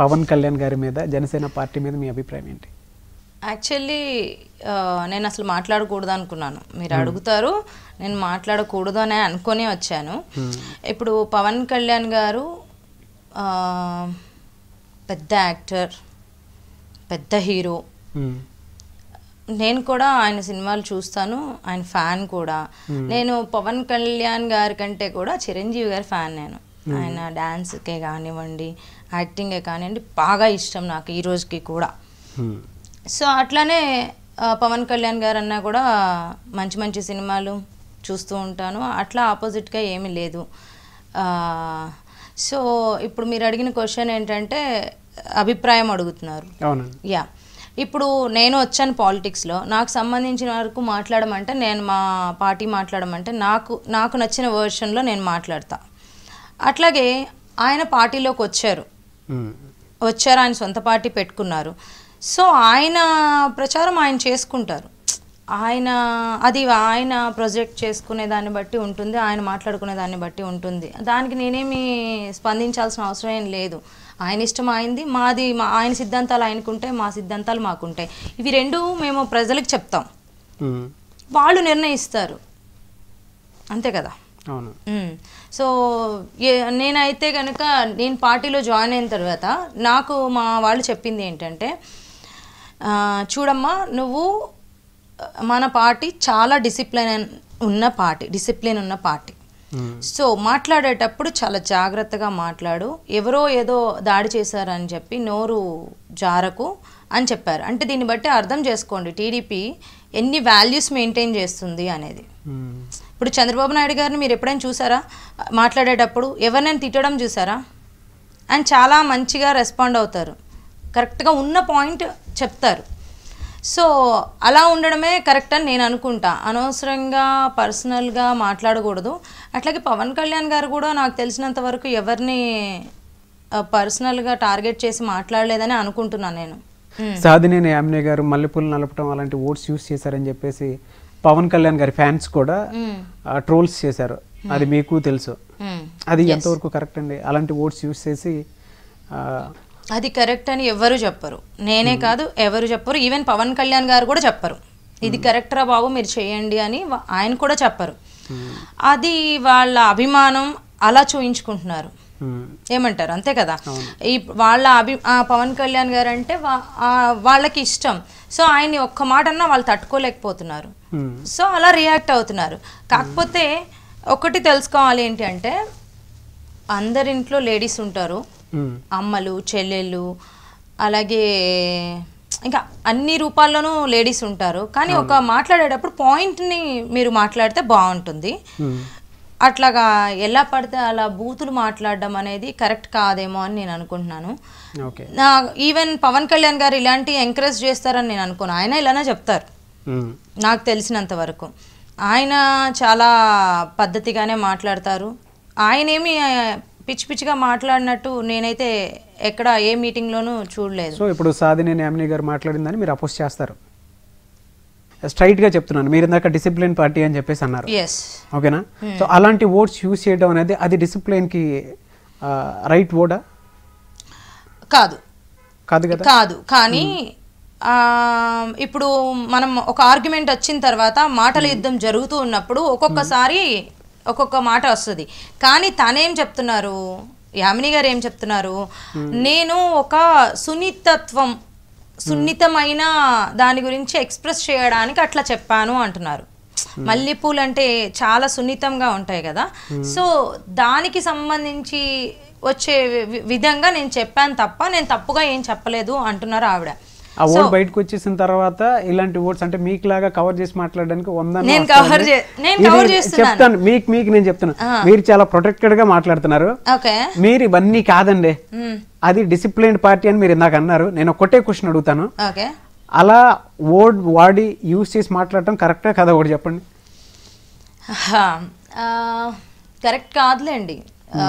పవన్ కళ్యాణ్ గారి మీద జనసేన పార్టీ మీద మీ అభిప్రాయం ఏంటి యాక్చువల్లీ నేను అసలు మాట్లాడకూడదు అనుకున్నాను మీరు hmm. అడుగుతారు నేను మాట్లాడకూడదు అని అనుకునే వచ్చాను hmm. ఇప్పుడు పవన్ కళ్యాణ్ గారు పెద్ద యాక్టర్ పెద్ద హీరో hmm. నేను కూడా ఆయన సినిమాలు చూస్తాను ఆయన ఫ్యాన్ కూడా నేను పవన్ కళ్యాణ్ గారి కంటే కూడా చిరంజీవి గారి ఫ్యాన్ నేను ఆయన డ్యాన్స్కే కానివ్వండి యాక్టింగే కానివ్వండి బాగా ఇష్టం నాకు ఈ రోజుకి కూడా సో అట్లానే పవన్ కళ్యాణ్ గారు అన్నా కూడా మంచి మంచి సినిమాలు చూస్తూ ఉంటాను అట్లా ఆపోజిట్గా ఏమీ లేదు సో ఇప్పుడు మీరు అడిగిన క్వశ్చన్ ఏంటంటే అభిప్రాయం అడుగుతున్నారు యా ఇప్పుడు నేను వచ్చాను పాలిటిక్స్లో నాకు సంబంధించిన వరకు మాట్లాడమంటే నేను మా పార్టీ మాట్లాడమంటే నాకు నాకు నచ్చిన వర్షన్లో నేను మాట్లాడతా అట్లాగే ఆయన పార్టీలోకి వచ్చారు వచ్చారు ఆయన సొంత పార్టీ పెట్టుకున్నారు సో ఆయన ప్రచారం ఆయన చేసుకుంటారు ఆయన అది ఆయన ప్రొజెక్ట్ చేసుకునే దాన్ని బట్టి ఉంటుంది ఆయన మాట్లాడుకునే దాన్ని బట్టి ఉంటుంది దానికి నేనేమి స్పందించాల్సిన అవసరం ఏం లేదు ఆయన ఇష్టం అయింది మాది మా ఆయన సిద్ధాంతాలు ఉంటాయి మా సిద్ధాంతాలు మాకుంటాయి ఇవి రెండు మేము ప్రజలకు చెప్తాం వాళ్ళు నిర్ణయిస్తారు అంతే కదా అవును సో నేనైతే కనుక నేను పార్టీలో జాయిన్ అయిన తర్వాత నాకు మా వాళ్ళు చెప్పింది ఏంటంటే చూడమ్మా నువ్వు మన పార్టీ చాలా డిసిప్లిన్ ఉన్న పార్టీ డిసిప్లిన్ ఉన్న పార్టీ సో మాట్లాడేటప్పుడు చాలా జాగ్రత్తగా మాట్లాడు ఎవరో ఏదో దాడి చేశారని చెప్పి నోరు జారకు అని చెప్పారు అంటే దీన్ని బట్టి అర్థం చేసుకోండి టీడీపీ ఎన్ని వాల్యూస్ మెయింటైన్ చేస్తుంది అనేది ఇప్పుడు చంద్రబాబు నాయుడు గారిని మీరు ఎప్పుడైనా చూసారా మాట్లాడేటప్పుడు ఎవరినైనా తిట్టడం చూసారా అండ్ చాలా మంచిగా రెస్పాండ్ అవుతారు కరెక్ట్గా ఉన్న పాయింట్ చెప్తారు సో అలా ఉండడమే కరెక్ట్ అని నేను అనుకుంటా అనవసరంగా పర్సనల్గా మాట్లాడకూడదు అట్లాగే పవన్ కళ్యాణ్ గారు కూడా నాకు తెలిసినంత వరకు ఎవరిని పర్సనల్గా టార్గెట్ చేసి మాట్లాడలేదని అనుకుంటున్నాను నేను సాధినేని యామ్నే గారు మల్లెపూలు నలపడం అలాంటి ఓట్స్ యూస్ చేశారని చెప్పేసి పవన్ కళ్యాణ్ గారి ఫ్యాన్స్ కూడా ట్రోల్స్ చేశారు అది మీకు తెలుసు అది ఎంతవరకు కరెక్ట్ అండి అలాంటి ఓట్స్ యూస్ చేసి అది కరెక్ట్ అని ఎవరు చెప్పరు నేనే కాదు ఎవరు చెప్పరు ఈవెన్ పవన్ కళ్యాణ్ గారు కూడా చెప్పరు ఇది కరెక్టరా బాబు మీరు చేయండి అని ఆయన కూడా చెప్పరు అది వాళ్ళ అభిమానం అలా చూయించుకుంటున్నారు ఏమంటారు అంతే కదా ఈ వాళ్ళ అభి పవన్ కళ్యాణ్ గారు అంటే వాళ్ళకి ఇష్టం సో ఆయన్ని ఒక్క మాట అన్నా వాళ్ళు తట్టుకోలేకపోతున్నారు సో అలా రియాక్ట్ అవుతున్నారు కాకపోతే ఒకటి తెలుసుకోవాలి ఏంటి అంటే అందరింట్లో లేడీస్ ఉంటారు అమ్మలు చెల్లెళ్ళు అలాగే ఇంకా అన్ని రూపాల్లోనూ లేడీస్ ఉంటారు కానీ ఒక మాట్లాడేటప్పుడు పాయింట్ని మీరు మాట్లాడితే బాగుంటుంది అట్లాగా ఎలా పడితే అలా బూతులు మాట్లాడడం అనేది కరెక్ట్ కాదేమో అని నేను అనుకుంటున్నాను ఈవెన్ పవన్ కళ్యాణ్ గారు ఇలాంటి ఎంకరేజ్ చేస్తారని నేను అనుకున్నాను ఆయన ఇలానే చెప్తారు నాకు తెలిసినంత వరకు ఆయన చాలా పద్ధతిగానే మాట్లాడతారు ఆయనేమి పిచ్చి పిచ్చిగా మాట్లాడినట్టు నేనైతే ఎక్కడ ఏ మీటింగ్లోనూ చూడలేదు సో ఇప్పుడు సాధినేని అమ్ని గారు మాట్లాడిందని మీరు అపోజ్ చేస్తారు స్ట్రైట్గా చెప్తున్నాను మీరు ఇందాక డిసిప్లిన్ పార్టీ అని చెప్పేసి అన్నారు ఓకేనా hmm. సో అలాంటి ఓట్స్ యూస్ చేయడం అనేది అది డిసిప్లిన్కి రైట్ ఓడా కాదు కాదు కదా కాదు కానీ hmm. ఇప్పుడు మనం ఒక ఆర్గ్యుమెంట్ వచ్చిన తర్వాత మాటల hmm. యుద్ధం జరుగుతూ ఉన్నప్పుడు ఒక్కొక్కసారి ఒక్కొక్క మాట వస్తుంది కానీ తనేం చెప్తున్నారు యామిని గారు ఏం చెప్తున్నారు నేను ఒక సున్నితత్వం సున్నితమైన దాని గురించి ఎక్స్ప్రెస్ చేయడానికి అట్లా చెప్పాను అంటున్నారు మల్లెపూలు అంటే చాలా సున్నితంగా ఉంటాయి కదా సో దానికి సంబంధించి వచ్చే విధంగా నేను చెప్పాను తప్ప నేను తప్పుగా ఏం చెప్పలేదు అంటున్నారు ఆవిడ ఆ ఓట్ బయటకు వచ్చేసిన తర్వాత ఇలాంటి ఓట్స్ అంటే మీకు లాగా కవర్ చేసి మాట్లాడడానికి చెప్తాను మీకు మీకు నేను చెప్తాను మీరు చాలా ప్రొటెక్టెడ్ గా మాట్లాడుతున్నారు మీరు ఇవన్నీ కాదండి అది డిసిప్లైన్డ్ పార్టీ అని మీరు ఇందాక అన్నారు నేను ఒకటే క్వశ్చన్ అడుగుతాను అలా ఓడ్ వాడి యూస్ చేసి మాట్లాడటం కరెక్టే కదా ఒకటి చెప్పండి కరెక్ట్ కాదులేండి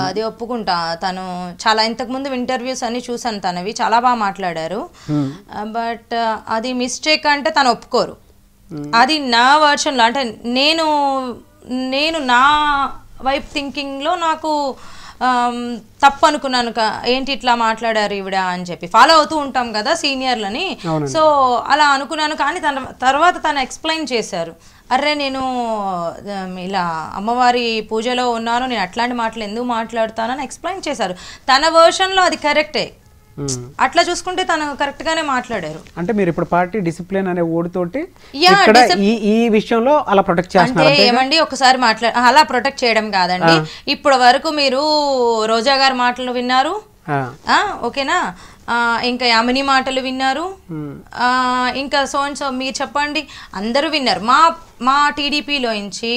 అది ఒప్పుకుంటా తను చాలా ఇంతకు ముందు ఇంటర్వ్యూస్ అన్ని చూసాను తనవి చాలా బాగా మాట్లాడారు hmm. బట్ అది మిస్టేక్ అంటే తను ఒప్పుకోరు అది నా వర్షన్లో అంటే నేను నేను నా వైఫ్ థింకింగ్లో నాకు తప్పు అనుకున్నాను ఏంటి ఇట్లా మాట్లాడారు ఈవిడ అని చెప్పి ఫాలో అవుతూ ఉంటాం కదా సీనియర్లని సో అలా అనుకున్నాను కానీ తన తర్వాత తను ఎక్స్ప్లెయిన్ చేశారు అర్రే నేను ఇలా అమ్మవారి పూజలో ఉన్నాను నేను అట్లాంటి మాటలు ఎందుకు మాట్లాడుతానని ఎక్స్ప్లెయిన్ చేశారు తన వర్షన్లో అది కరెక్టే hmm. అట్లా చూసుకుంటే తను కరెక్ట్ గానే మాట్లాడారు అంటే మీరు ఇప్పుడు పార్టీ డిసిప్లిన్ అనే ఓడితోటి ఇక్కడ ఈ విషయంలో అలా ప్రొటెక్ట్ చేస్తే ఏమండి ఒకసారి మాట్లాడ అలా ప్రొటెక్ట్ చేయడం కాదండి ah. ఇప్పటి వరకు మీరు రోజా గారి మాటలు విన్నారు ah. ఓకేనా ఇంకా యామిని మాటలు విన్నారు hmm. ఇంకా సో అండ్ సో మీరు చెప్పండి అందరూ విన్నారు మా మా నుంచి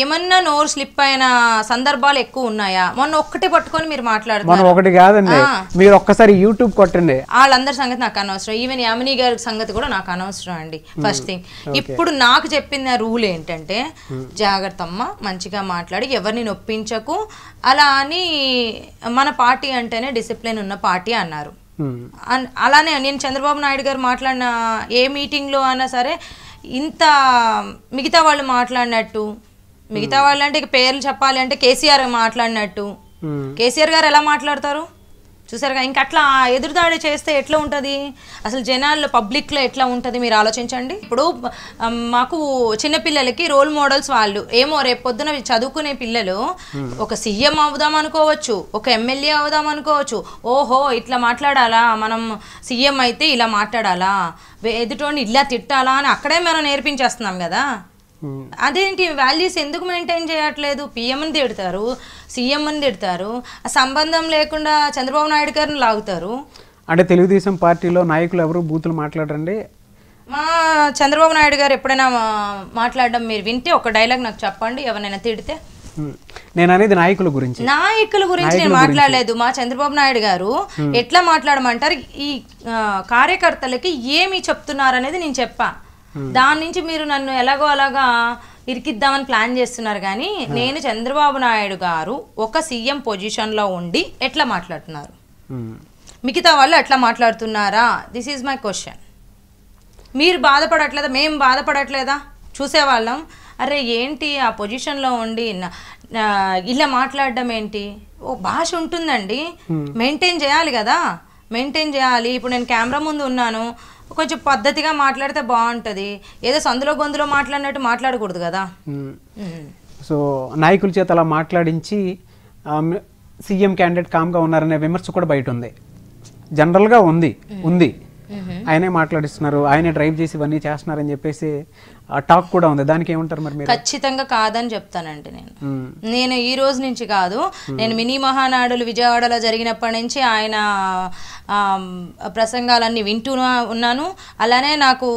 ఏమన్నా నోరు స్లిప్ అయిన సందర్భాలు ఎక్కువ ఉన్నాయా మొన్న ఒక్కటి పట్టుకొని మీరు మాట్లాడుతున్నారు ఒకటి కాదండి మీరు ఒక్కసారి యూట్యూబ్ కొట్టండి వాళ్ళందరి సంగతి నాకు అనవసరం ఈవెన్ యామిని గారి సంగతి కూడా నాకు అనవసరం అండి ఫస్ట్ థింగ్ ఇప్పుడు నాకు చెప్పిన రూల్ ఏంటంటే జాగ్రత్త అమ్మ మంచిగా మాట్లాడి ఎవరిని నొప్పించకు అలా అని మన పార్టీ అంటేనే డిసిప్లిన్ ఉన్న పార్టీ అన్నారు అలానే నేను చంద్రబాబు నాయుడు గారు మాట్లాడిన ఏ మీటింగ్లో అయినా సరే ఇంత మిగతా వాళ్ళు మాట్లాడినట్టు మిగతా hmm. వాళ్ళు అంటే పేర్లు చెప్పాలి అంటే కేసీఆర్ మాట్లాడినట్టు hmm. కేసీఆర్ గారు ఎలా మాట్లాడతారు చూసారుగా ఇంక అట్లా ఎదురుదాడి చేస్తే ఎట్లా ఉంటుంది అసలు జనాల్లో పబ్లిక్లో ఎట్లా ఉంటుంది మీరు ఆలోచించండి ఇప్పుడు మాకు చిన్నపిల్లలకి రోల్ మోడల్స్ వాళ్ళు ఏమో రేపు పొద్దున చదువుకునే పిల్లలు hmm. ఒక సీఎం అవుదాం అనుకోవచ్చు ఒక ఎమ్మెల్యే అవుదాం అనుకోవచ్చు ఓహో ఇట్లా మాట్లాడాలా మనం సీఎం అయితే ఇలా మాట్లాడాలా ఎదుటోని ఇలా తిట్టాలా అని అక్కడే మనం నేర్పించేస్తున్నాం కదా అదేంటి వాల్యూస్ ఎందుకు మెయింటైన్ చేయట్లేదు పిఎంని తిడతారు సీఎంని తిడతారు సంబంధం లేకుండా చంద్రబాబు నాయుడు గారిని లాగుతారు అంటే తెలుగుదేశం పార్టీలో నాయకులు ఎవరు బూతులు మాట్లాడరండి మా చంద్రబాబు నాయుడు గారు ఎప్పుడైనా మాట్లాడడం మీరు వింటే ఒక డైలాగ్ నాకు చెప్పండి ఎవరైనా తిడితే నేను అనేది నాయకుల గురించి నాయకుల గురించి నేను మాట్లాడలేదు మా చంద్రబాబు నాయుడు గారు ఎట్లా మాట్లాడమంటారు ఈ కార్యకర్తలకి ఏమి చెప్తున్నారు అనేది నేను చెప్పాను దాని నుంచి మీరు నన్ను ఎలాగో అలాగా ఇరికిద్దామని ప్లాన్ చేస్తున్నారు కానీ నేను చంద్రబాబు నాయుడు గారు ఒక సీఎం పొజిషన్లో ఉండి ఎట్లా మాట్లాడుతున్నారు మిగతా వాళ్ళు ఎట్లా మాట్లాడుతున్నారా దిస్ ఈజ్ మై క్వశ్చన్ మీరు బాధపడట్లేదా మేము బాధపడట్లేదా చూసేవాళ్ళం అరే ఏంటి ఆ పొజిషన్లో ఉండి ఇలా మాట్లాడడం ఏంటి ఓ భాష ఉంటుందండి మెయింటైన్ చేయాలి కదా మెయింటైన్ చేయాలి ఇప్పుడు నేను కెమెరా ముందు ఉన్నాను కొంచెం పద్ధతిగా మాట్లాడితే బాగుంటుంది ఏదో సందులో గొంతులో మాట్లాడినట్టు మాట్లాడకూడదు కదా సో నాయకుల చేత అలా మాట్లాడించి సీఎం క్యాండిడేట్ కామ్గా ఉన్నారనే విమర్శ కూడా బయట ఉంది జనరల్గా ఉంది ఉంది ఆయనే మాట్లాడిస్తున్నారు ఆయనే డ్రైవ్ చేసి ఇవన్నీ చేస్తున్నారని చెప్పేసి టాక్ కూడా ఉంది దానికి ఏమంటారు మరి ఖచ్చితంగా కాదని చెప్తానండి నేను నేను ఈ రోజు నుంచి కాదు నేను మినీ మహానాడులు విజయవాడలో జరిగినప్పటి నుంచి ఆయన ప్రసంగాలన్నీ వింటూ ఉన్నాను అలానే నాకు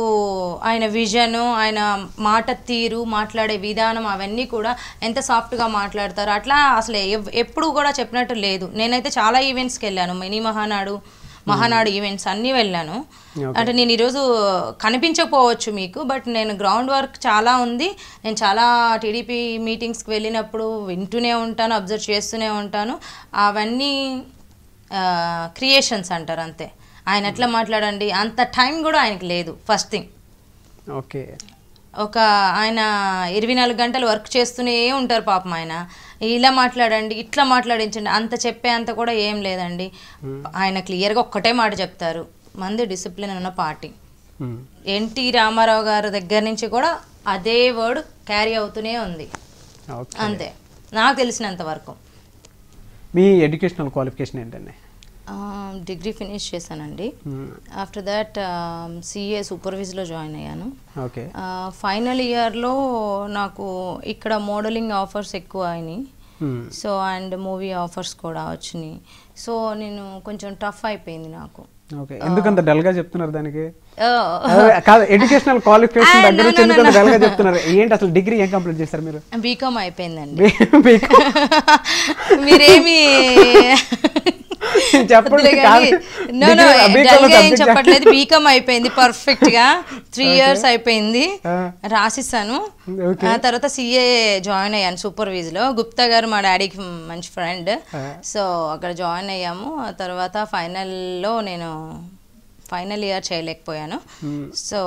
ఆయన విజన్ ఆయన మాట తీరు మాట్లాడే విధానం అవన్నీ కూడా ఎంత సాఫ్ట్గా మాట్లాడతారు అట్లా అసలు ఎప్పుడు కూడా చెప్పినట్టు లేదు నేనైతే చాలా ఈవెంట్స్కి వెళ్ళాను మినీ మహానాడు మహానాడు ఈవెంట్స్ అన్నీ వెళ్ళాను అంటే నేను ఈరోజు కనిపించకపోవచ్చు మీకు బట్ నేను గ్రౌండ్ వర్క్ చాలా ఉంది నేను చాలా టీడీపీ మీటింగ్స్కి వెళ్ళినప్పుడు వింటూనే ఉంటాను అబ్జర్వ్ చేస్తూనే ఉంటాను అవన్నీ క్రియేషన్స్ అంటారు అంతే ఆయన ఎట్లా మాట్లాడండి అంత టైం కూడా ఆయనకి లేదు ఫస్ట్ థింగ్ ఓకే ఒక ఆయన ఇరవై నాలుగు గంటలు వర్క్ చేస్తూనే ఉంటారు పాపం ఆయన ఇలా మాట్లాడండి ఇట్లా మాట్లాడించండి అంత చెప్పే అంత కూడా ఏం లేదండి ఆయన క్లియర్గా ఒక్కటే మాట చెప్తారు మంది డిసిప్లిన్ ఉన్న పార్టీ ఎన్టీ రామారావు గారి దగ్గర నుంచి కూడా అదే వర్డ్ క్యారీ అవుతూనే ఉంది అంతే నాకు తెలిసినంత వరకు మీ ఎడ్యుకేషనల్ క్వాలిఫికేషన్ ఏంటండి డిగ్రీ um, ఫినిష్ చేశానండి ఆఫ్టర్ దాట్ సిఏ సూపర్విజ్లో జాయిన్ అయ్యాను ఓకే ఫైనల్ ఇయర్లో నాకు ఇక్కడ మోడలింగ్ ఆఫర్స్ ఎక్కువ అయినాయి సో అండ్ మూవీ ఆఫర్స్ కూడా వచ్చినాయి సో నేను కొంచెం టఫ్ అయిపోయింది నాకు uh, చెప్తున్నారు దానికి educational uh. uh, qualification ah, దగ్గర డల్ చెప్తున్నారు ఏంటి అసలు డిగ్రీ ఏం కంప్లీట్ మీరు బీకామ్ అయిపోయిందండి మీరేమి చెప్పట్లేదు బీకామ్ అయిపోయింది పర్ఫెక్ట్ గా త్రీ ఇయర్స్ అయిపోయింది రాసిస్తాను ఆ తర్వాత సిఏ జాయిన్ అయ్యాను సూపర్వీజ్ లో గుప్తా గారు మా డాడీకి మంచి ఫ్రెండ్ సో అక్కడ జాయిన్ అయ్యాము ఆ తర్వాత ఫైనల్లో నేను ఫైనల్ ఇయర్ చేయలేకపోయాను సో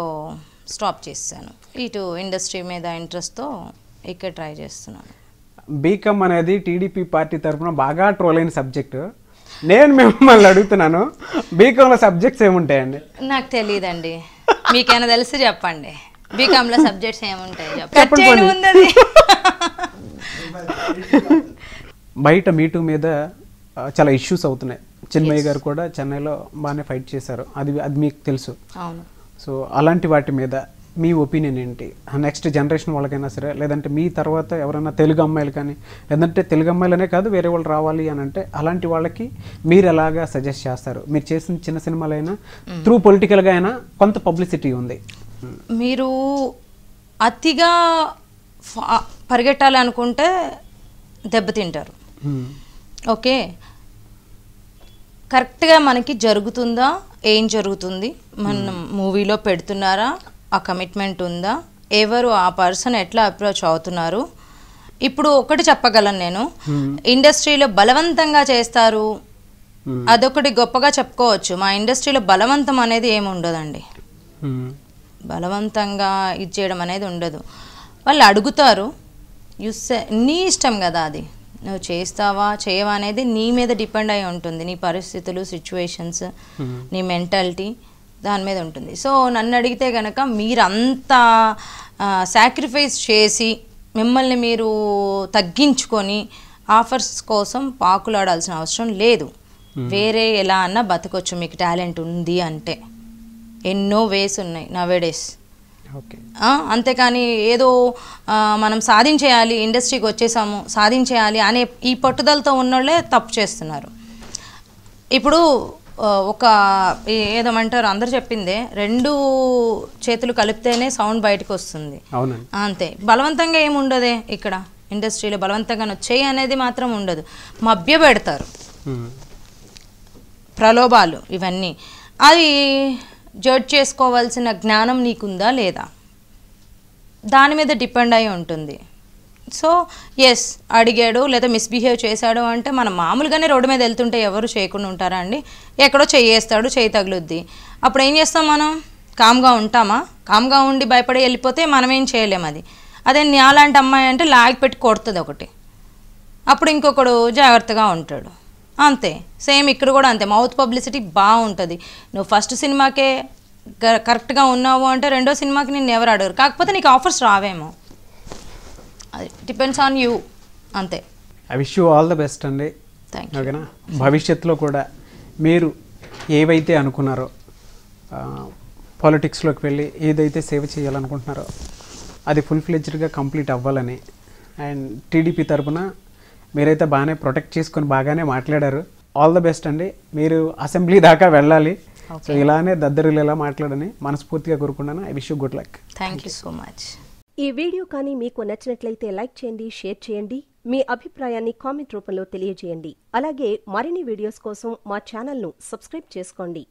స్టాప్ చేశాను ఇటు ఇండస్ట్రీ మీద ఇంట్రెస్ట్ తో ఇక్కడ ట్రై చేస్తున్నాను బీకామ్ అనేది టీడీపీ పార్టీ తరఫున బాగా ట్రోల్ అయిన సబ్జెక్టు నేను మిమ్మల్ని అడుగుతున్నాను బీకామ్ లో సబ్జెక్ట్స్ ఏముంటాయండి నాకు తెలియదండి మీకేనా తెలిసి చెప్పండి బీకామ్ లో సబ్జెక్ట్స్ ఏముంటాయి బయట మీటు మీద చాలా ఇష్యూస్ అవుతున్నాయి చిన్మయ్య గారు కూడా చెన్నైలో బాగానే ఫైట్ చేశారు అది అది మీకు తెలుసు సో అలాంటి వాటి మీద మీ ఒపీనియన్ ఏంటి నెక్స్ట్ జనరేషన్ వాళ్ళకైనా సరే లేదంటే మీ తర్వాత ఎవరైనా తెలుగు అమ్మాయిలు కానీ లేదంటే తెలుగు అమ్మాయిలనే కాదు వేరే వాళ్ళు రావాలి అని అంటే అలాంటి వాళ్ళకి మీరు ఎలాగా సజెస్ట్ చేస్తారు మీరు చేసిన చిన్న సినిమాలైనా త్రూ పొలిటికల్గా అయినా కొంత పబ్లిసిటీ ఉంది మీరు అతిగా పరిగెట్టాలనుకుంటే దెబ్బతింటారు ఓకే కరెక్ట్గా మనకి జరుగుతుందా ఏం జరుగుతుంది మనం మూవీలో పెడుతున్నారా ఆ కమిట్మెంట్ ఉందా ఎవరు ఆ పర్సన్ ఎట్లా అప్రోచ్ అవుతున్నారు ఇప్పుడు ఒకటి చెప్పగలను నేను hmm. ఇండస్ట్రీలో బలవంతంగా చేస్తారు hmm. అదొకటి గొప్పగా చెప్పుకోవచ్చు మా ఇండస్ట్రీలో బలవంతం అనేది ఏమి ఉండదండి hmm. బలవంతంగా ఇది చేయడం అనేది ఉండదు వాళ్ళు అడుగుతారు యుస్ నీ ఇష్టం కదా అది నువ్వు చేస్తావా చేయవా అనేది నీ మీద డిపెండ్ అయి ఉంటుంది నీ పరిస్థితులు సిచ్యువేషన్స్ నీ మెంటాలిటీ దాని మీద ఉంటుంది సో నన్ను అడిగితే కనుక మీరంతా సాక్రిఫైస్ చేసి మిమ్మల్ని మీరు తగ్గించుకొని ఆఫర్స్ కోసం పాకులాడాల్సిన అవసరం లేదు వేరే ఎలా అన్నా బతకొచ్చు మీకు టాలెంట్ ఉంది అంటే ఎన్నో వేస్ ఉన్నాయి నా వేడేస్ అంతేకాని ఏదో మనం సాధించేయాలి ఇండస్ట్రీకి వచ్చేసాము సాధించేయాలి అనే ఈ పట్టుదలతో ఉన్నోళ్ళే తప్పు చేస్తున్నారు ఇప్పుడు ఒక ఏదమంటారు అందరు చెప్పిందే రెండు చేతులు కలిపితేనే సౌండ్ బయటకు వస్తుంది అంతే బలవంతంగా ఏమి ఉండదే ఇక్కడ ఇండస్ట్రీలో బలవంతంగా వచ్చేయి అనేది మాత్రం ఉండదు మభ్య పెడతారు ప్రలోభాలు ఇవన్నీ అది జడ్జ్ చేసుకోవాల్సిన జ్ఞానం నీకుందా లేదా దాని మీద డిపెండ్ అయి ఉంటుంది సో ఎస్ అడిగాడు లేదా మిస్బిహేవ్ చేశాడు అంటే మనం మామూలుగానే రోడ్డు మీద వెళ్తుంటే ఎవరు చేయకుండా ఉంటారా అండి ఎక్కడో చేయేస్తాడు చేయి తగులుద్ది అప్పుడు ఏం చేస్తాం మనం కామ్గా ఉంటామా కామ్గా ఉండి భయపడి వెళ్ళిపోతే మనమేం చేయలేము అది అదే నాలాంటి అమ్మాయి అంటే లాగి పెట్టి కొడుతుంది ఒకటి అప్పుడు ఇంకొకడు జాగ్రత్తగా ఉంటాడు అంతే సేమ్ ఇక్కడ కూడా అంతే మౌత్ పబ్లిసిటీ బాగుంటుంది నువ్వు ఫస్ట్ సినిమాకే కరెక్ట్గా ఉన్నావు అంటే రెండో సినిమాకి నిన్ను ఎవరు అడగరు కాకపోతే నీకు ఆఫర్స్ రావేమో డిపెండ్స్ ఆన్ యూ అంతే I wish you all the best అండి ఓకేనా భవిష్యత్తులో కూడా మీరు ఏవైతే అనుకున్నారో పాలిటిక్స్లోకి వెళ్ళి ఏదైతే సేవ చేయాలనుకుంటున్నారో అది ఫుల్ ఫ్లెజ్డ్గా కంప్లీట్ అవ్వాలని అండ్ టీడీపీ తరఫున మీరైతే బాగానే ప్రొటెక్ట్ చేసుకొని బాగానే మాట్లాడారు ఆల్ ద బెస్ట్ అండి మీరు అసెంబ్లీ దాకా వెళ్ళాలి సో ఇలానే దద్దరులు ఎలా మాట్లాడని మనస్ఫూర్తిగా కోరుకున్నాను I wish you good luck thank you so much ఈ వీడియో కానీ మీకు నచ్చినట్లయితే లైక్ చేయండి షేర్ చేయండి మీ అభిప్రాయాన్ని కామెంట్ రూపంలో తెలియజేయండి అలాగే మరిన్ని వీడియోస్ కోసం మా ఛానల్ను సబ్స్క్రైబ్ చేసుకోండి